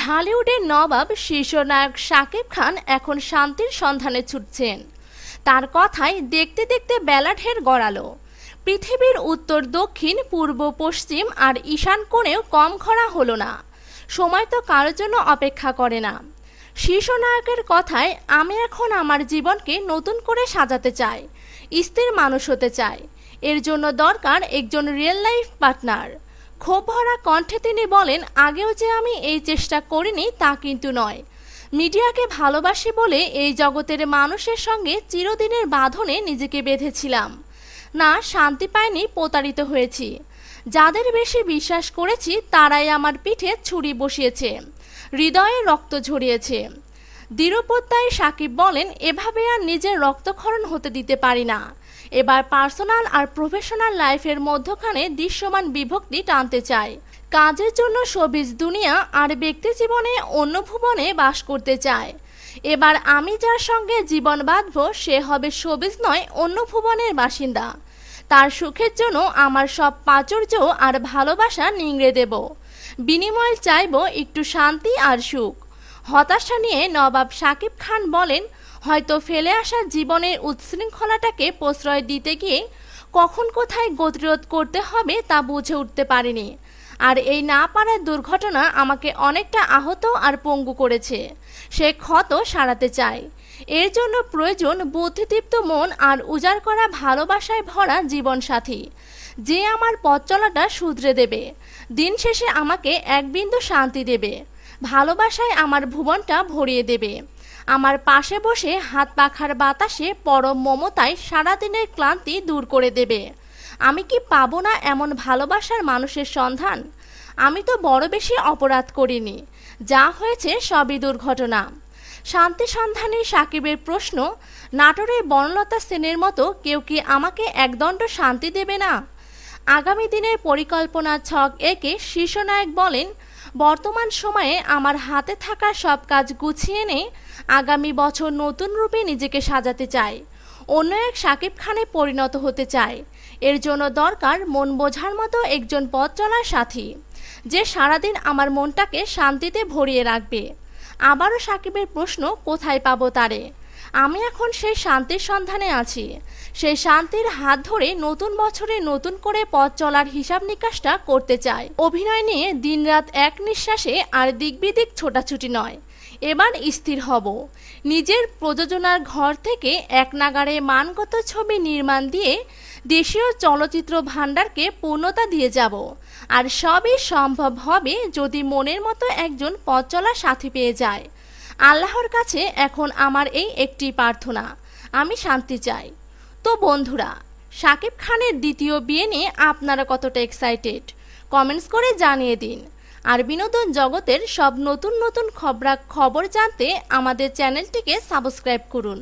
ঢালিউডের নবাব শীর্ষনায়ক শাকিব খান এখন শান্তির সন্ধানে ছুটছেন তার কথায় দেখতে দেখতে বেলা ঢের গড়ালো পৃথিবীর উত্তর দক্ষিণ পূর্ব পশ্চিম আর ঈশান কোণেও কম খরা হলো না সময় তো কারোর জন্য অপেক্ষা করে না শীর্ষনায়কের কথায় আমি এখন আমার জীবনকে নতুন করে সাজাতে চাই স্থির মানুষ হতে চাই এর জন্য দরকার একজন রিয়েল লাইফ পার্টনার ক্ষোভ ভরা কণ্ঠে তিনি বলেন আগেও যে আমি এই চেষ্টা করিনি তা কিন্তু নয় মিডিয়াকে ভালোবাসি বলে এই জগতের মানুষের সঙ্গে চিরদিনের বাঁধনে নিজেকে বেঁধেছিলাম না শান্তি পায়নি প্রতারিত হয়েছি যাদের বেশি বিশ্বাস করেছি তারাই আমার পিঠে ছুরি বসিয়েছে হৃদয়ে রক্ত ঝরিয়েছে দৃঢ়প্রত্যয় সাকিব বলেন এভাবে আর নিজের রক্তক্ষরণ হতে দিতে পারি না এবার পার্সোনাল আর প্রফেশনাল লাইফের মধ্যখানে দৃশ্যমান বিভক্তি টানতে চায় কাজের জন্য সবিজ দুনিয়া আর ব্যক্তি জীবনে অন্য ভুবনে বাস করতে চায় এবার আমি যার সঙ্গে জীবন বাঁধব সে হবে সবিজ নয় অন্য ভুবনের বাসিন্দা তার সুখের জন্য আমার সব প্রাচুর্য আর ভালোবাসা নিংড়ে দেব বিনিময়ে চাইব একটু শান্তি আর সুখ হতাশা নিয়ে নবাব সাকিব খান বলেন হয়তো ফেলে আসা জীবনের উচ্ছৃঙ্খলাটাকে প্রশ্রয় দিতে গিয়ে কখন কোথায় গতিরোধ করতে হবে তা বুঝে উঠতে পারিনি আর এই না পারার দুর্ঘটনা আমাকে অনেকটা আহত আর পঙ্গু করেছে সে ক্ষত সারাতে চায় এর জন্য প্রয়োজন বুদ্ধিদীপ্ত মন আর উজাড় করা ভালোবাসায় ভরা জীবনসাথী যে আমার পথ চলাটা শুধরে দেবে দিন শেষে আমাকে এক বিন্দু শান্তি দেবে ভালোবাসায় আমার ভুবনটা ভরিয়ে দেবে আমার পাশে বসে হাত পাখার বাতাসে পরম মমতায় সারাদিনের ক্লান্তি দূর করে দেবে আমি কি পাবো না এমন ভালোবাসার মানুষের সন্ধান আমি তো বড় বেশি অপরাধ করিনি যা হয়েছে সবই দুর্ঘটনা শান্তি সন্ধানে সাকিবের প্রশ্ন নাটোরের বনলতা সেনের মতো কেউ কি আমাকে একদণ্ড শান্তি দেবে না আগামী দিনের পরিকল্পনা ছক একে নায়ক বলেন বর্তমান সময়ে আমার হাতে থাকা সব কাজ গুছিয়ে নিয়ে আগামী বছর নতুন রূপে নিজেকে সাজাতে চাই অন্য এক সাকিব খানে পরিণত হতে চায় এর জন্য দরকার মন বোঝার মতো একজন পথ চলার সাথী যে সারাদিন আমার মনটাকে শান্তিতে ভরিয়ে রাখবে আবারও সাকিবের প্রশ্ন কোথায় পাবো তারে আমি এখন সেই শান্তির সন্ধানে আছি সেই শান্তির হাত ধরে নতুন বছরে নতুন করে পথ চলার হিসাব নিকাশটা করতে চাই অভিনয় নিয়ে দিনরাত এক নিঃশ্বাসে আর দিকবিদিক ছোটাছুটি নয় এবার স্থির হব নিজের প্রযোজনার ঘর থেকে এক নাগারে মানগত ছবি নির্মাণ দিয়ে দেশীয় চলচ্চিত্র ভাণ্ডারকে পূর্ণতা দিয়ে যাব আর সবই সম্ভব হবে যদি মনের মতো একজন পথ চলার সাথী পেয়ে যায় আল্লাহর কাছে এখন আমার এই একটি প্রার্থনা আমি শান্তি চাই তো বন্ধুরা সাকিব খানের দ্বিতীয় বিয়ে নিয়ে আপনারা কতটা এক্সাইটেড কমেন্টস করে জানিয়ে দিন আর বিনোদন জগতের সব নতুন নতুন খবরা খবর জানতে আমাদের চ্যানেলটিকে সাবস্ক্রাইব করুন